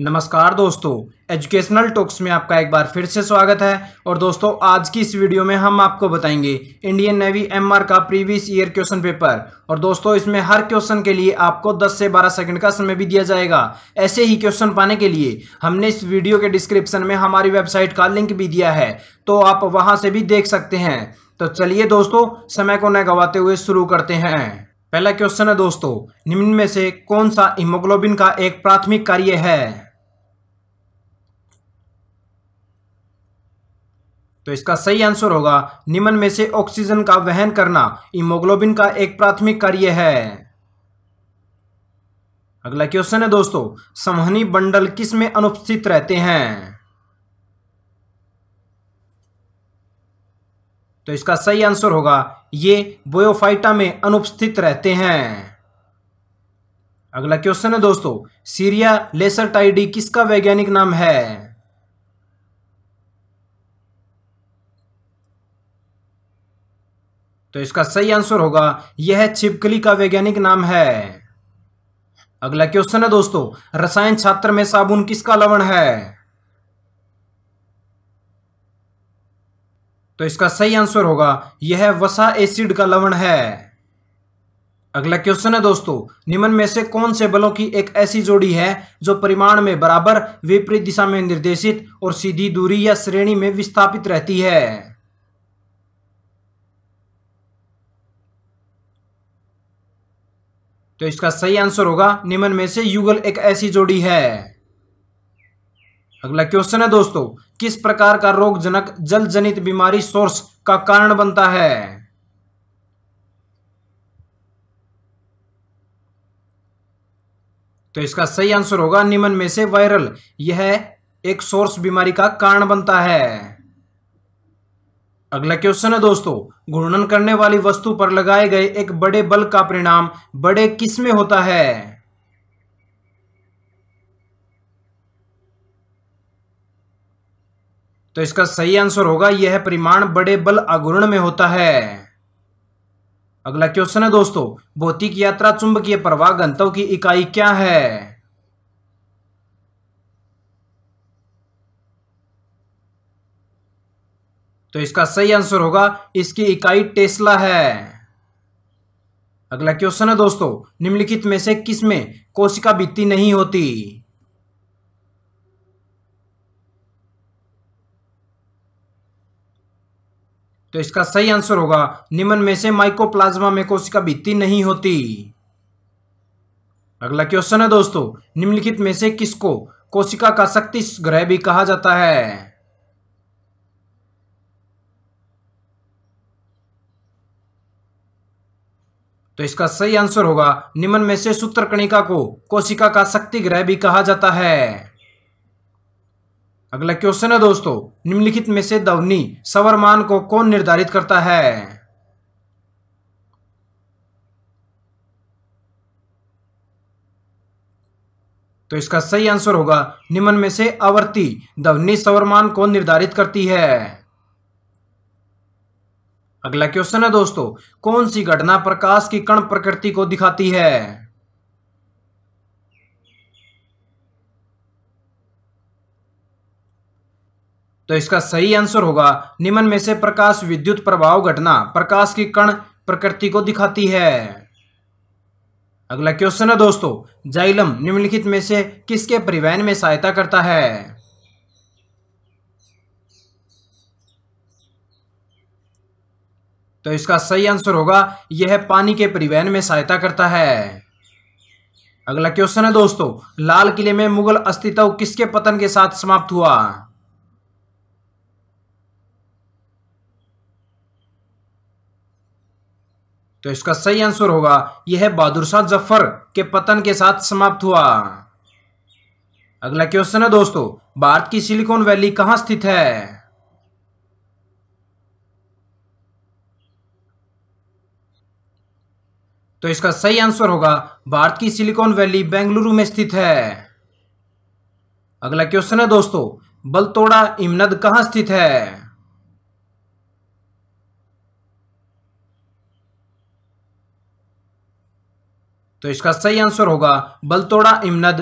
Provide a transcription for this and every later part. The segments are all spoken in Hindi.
नमस्कार दोस्तों एजुकेशनल टॉक्स में आपका एक बार फिर से स्वागत है और दोस्तों आज की इस वीडियो में हम आपको बताएंगे इंडियन नेवी एमआर का प्रीवियस ईयर क्वेश्चन पेपर और दोस्तों इसमें हर क्वेश्चन के लिए आपको 10 से 12 सेकंड का समय भी दिया जाएगा ऐसे ही क्वेश्चन पाने के लिए हमने इस वीडियो के डिस्क्रिप्शन में हमारी वेबसाइट का लिंक भी दिया है तो आप वहाँ से भी देख सकते हैं तो चलिए दोस्तों समय को न गंवाते हुए शुरू करते हैं पहला क्वेश्चन है दोस्तों निम्न में से कौन सा हिमोग्लोबिन का एक प्राथमिक कार्य है तो इसका सही आंसर होगा निम्न में से ऑक्सीजन का वहन करना इमोग्लोबिन का एक प्राथमिक कार्य है अगला क्वेश्चन है दोस्तों समहनी बंडल किस में अनुपस्थित रहते हैं तो इसका सही आंसर होगा ये बोयोफाइटा में अनुपस्थित रहते हैं अगला क्वेश्चन है दोस्तों सीरिया लेसर टाइडी किसका वैज्ञानिक नाम है तो इसका सही आंसर होगा यह छिपकली का वैज्ञानिक नाम है अगला क्वेश्चन है दोस्तों रसायन छात्र में साबुन किसका लवण है तो इसका सही आंसर होगा यह वसा एसिड का लवण है अगला क्वेश्चन है दोस्तों निम्न में से कौन से बलों की एक ऐसी जोड़ी है जो परिमाण में बराबर विपरीत दिशा में निर्देशित और सीधी दूरी या श्रेणी में विस्थापित रहती है तो इसका सही आंसर होगा निम्न में से युगल एक ऐसी जोड़ी है अगला क्वेश्चन है दोस्तों किस प्रकार का रोगजनक जल जनित बीमारी सोर्स का कारण बनता है तो इसका सही आंसर होगा निम्न में से वायरल यह एक सोर्स बीमारी का कारण बनता है अगला क्वेश्चन है दोस्तों घूर्णन करने वाली वस्तु पर लगाए गए एक बड़े बल का परिणाम बड़े किस में होता है तो इसका सही आंसर होगा यह परिमाण बड़े बल अघूर्ण में होता है अगला क्वेश्चन है दोस्तों भौतिक यात्रा चुंबकीय प्रवाह गंतव की इकाई क्या है तो इसका सही आंसर होगा इसकी इकाई टेस्ला है अगला क्वेश्चन है दोस्तों निम्नलिखित में से किस में कोशिका भित्ति नहीं होती तो इसका सही आंसर होगा निम्न में से माइकोप्लाज्मा में कोशिका भित्ति नहीं होती अगला क्वेश्चन है दोस्तों निम्नलिखित में से किसको कोशिका का शक्ति ग्रह भी कहा जाता है तो इसका सही आंसर होगा निम्न में से सूत्र कणिका को कोशिका का शक्ति ग्रह भी कहा जाता है अगला क्वेश्चन है दोस्तों निम्नलिखित में से दवनी सवरमान को कौन निर्धारित करता है तो इसका सही आंसर होगा निम्न में से आवर्ती दवनी सवरमान को निर्धारित करती है अगला क्वेश्चन है दोस्तों कौन सी घटना प्रकाश की कण प्रकृति को दिखाती है तो इसका सही आंसर होगा निम्न में से प्रकाश विद्युत प्रभाव घटना प्रकाश की कण प्रकृति को दिखाती है अगला क्वेश्चन है दोस्तों जाइलम निम्नलिखित में से किसके परिवहन में सहायता करता है तो इसका सही आंसर होगा यह पानी के परिवहन में सहायता करता है अगला क्वेश्चन है दोस्तों लाल किले में मुगल अस्तित्व किसके पतन के साथ समाप्त हुआ तो इसका सही आंसर होगा यह बहादुर शाह जफर के पतन के साथ समाप्त हुआ अगला क्वेश्चन है दोस्तों भारत की सिलिकॉन वैली कहां स्थित है तो इसका सही आंसर होगा भारत की सिलिकॉन वैली बेंगलुरु में स्थित है अगला क्वेश्चन है दोस्तों बलतोड़ा इमनद कहां स्थित है तो इसका सही आंसर होगा बलतोड़ा इमनद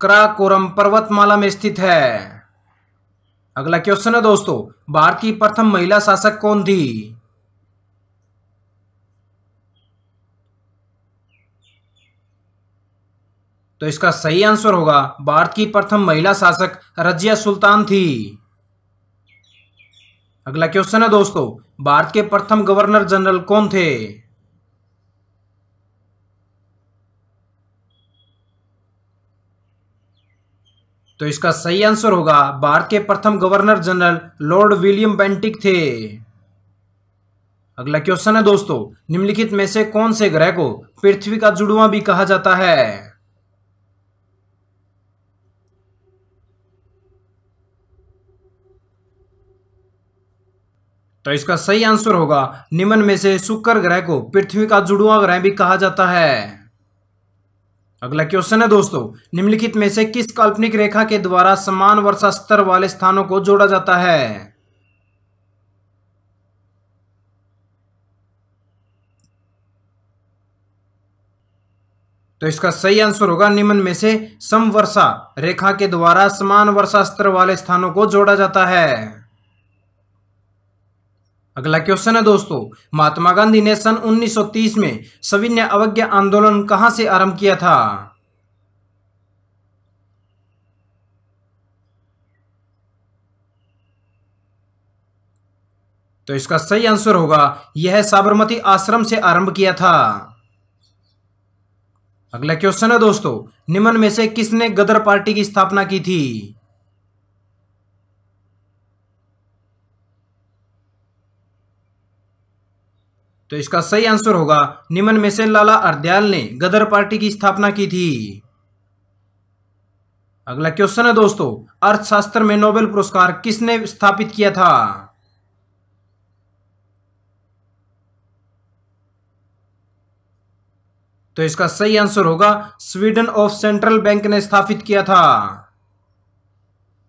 कराकोरम पर्वतमाला में स्थित है अगला क्वेश्चन है दोस्तों भारत की प्रथम महिला शासक कौन थी तो इसका सही आंसर होगा भारत की प्रथम महिला शासक रजिया सुल्तान थी अगला क्वेश्चन है दोस्तों भारत के प्रथम गवर्नर जनरल कौन थे तो इसका सही आंसर होगा भारत के प्रथम governor general Lord William Bentinck थे अगला क्वेश्चन है दोस्तों निम्नलिखित में से कौन से ग्रह को पृथ्वी का जुड़वा भी कहा जाता है तो इसका सही आंसर होगा निम्न में से शुक्र ग्रह को पृथ्वी का जुड़वा ग्रह भी कहा जाता है अगला क्वेश्चन है दोस्तों निम्नलिखित में से किस काल्पनिक रेखा के द्वारा समान वर्षा स्तर वाले स्थानों को जोड़ा जाता है तो इसका सही आंसर होगा निम्न में से समवर्षा रेखा के द्वारा समान वर्षा स्तर वाले स्थानों को जोड़ा जाता है अगला क्वेश्चन है दोस्तों महात्मा गांधी ने सन 1930 में सविनय अवज्ञा आंदोलन कहां से आरंभ किया था तो इसका सही आंसर होगा यह साबरमती आश्रम से आरंभ किया था अगला क्वेश्चन है दोस्तों निम्न में से किसने गदर पार्टी की स्थापना की थी तो इसका सही आंसर होगा निमन में से लाला अर्दयाल ने गदर पार्टी की स्थापना की थी अगला क्वेश्चन है दोस्तों अर्थशास्त्र में नोबेल पुरस्कार किसने स्थापित किया था तो इसका सही आंसर होगा स्वीडन ऑफ सेंट्रल बैंक ने स्थापित किया था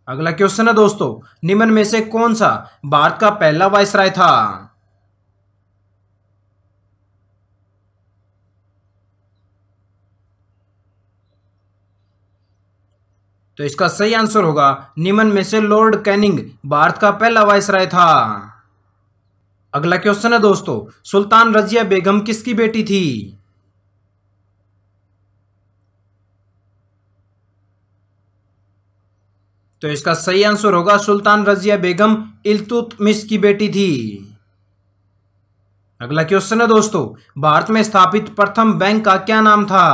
अगला क्वेश्चन है दोस्तों निम्न में से कौन सा भारत का पहला वायसराय था तो इसका सही आंसर होगा निमन में से लॉर्ड कैनिंग भारत का पहला राय था अगला क्वेश्चन है दोस्तों सुल्तान रजिया बेगम किसकी बेटी थी तो इसका सही आंसर होगा सुल्तान रजिया बेगम इलतुतमिश की बेटी थी अगला क्वेश्चन है दोस्तों भारत में स्थापित प्रथम बैंक का क्या नाम था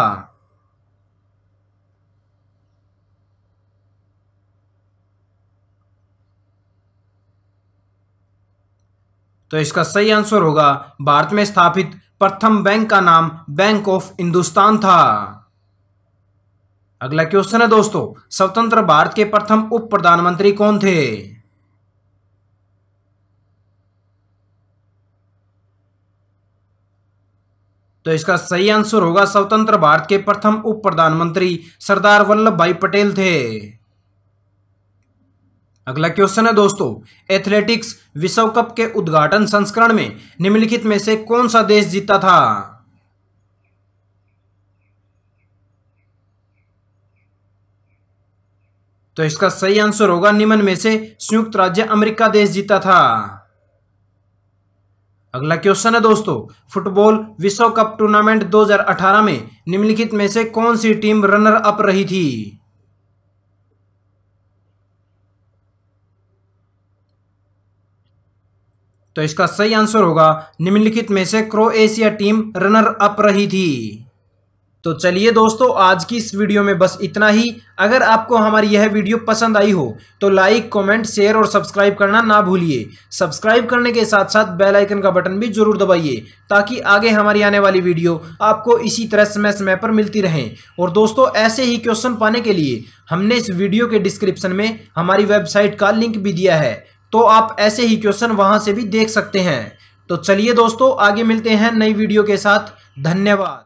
तो इसका सही आंसर होगा भारत में स्थापित प्रथम बैंक का नाम बैंक ऑफ हिंदुस्तान था अगला क्वेश्चन है दोस्तों स्वतंत्र भारत के प्रथम उप प्रधानमंत्री कौन थे तो इसका सही आंसर होगा स्वतंत्र भारत के प्रथम उप प्रधानमंत्री सरदार वल्लभ भाई पटेल थे अगला क्वेश्चन है दोस्तों एथलेटिक्स विश्व कप के उद्घाटन संस्करण में निम्नलिखित में से कौन सा देश जीता था तो इसका सही आंसर होगा निम्न में से संयुक्त राज्य अमेरिका देश जीता था अगला क्वेश्चन है दोस्तों फुटबॉल विश्व कप टूर्नामेंट 2018 में निम्नलिखित में से कौन सी टीम रनर अप रही थी तो इसका सही आंसर होगा निम्नलिखित में से क्रोएशिया टीम रनर अप रही थी तो चलिए दोस्तों आज की इस वीडियो में बस इतना ही अगर आपको हमारी यह वीडियो पसंद आई हो तो लाइक कमेंट शेयर और सब्सक्राइब करना ना भूलिए सब्सक्राइब करने के साथ साथ बेल आइकन का बटन भी जरूर दबाइए ताकि आगे हमारी आने वाली वीडियो आपको इसी तरह समय समय पर मिलती रहे और दोस्तों ऐसे ही क्वेश्चन पाने के लिए हमने इस वीडियो के डिस्क्रिप्शन में हमारी वेबसाइट का लिंक भी दिया है तो आप ऐसे ही क्वेश्चन वहां से भी देख सकते हैं तो चलिए दोस्तों आगे मिलते हैं नई वीडियो के साथ धन्यवाद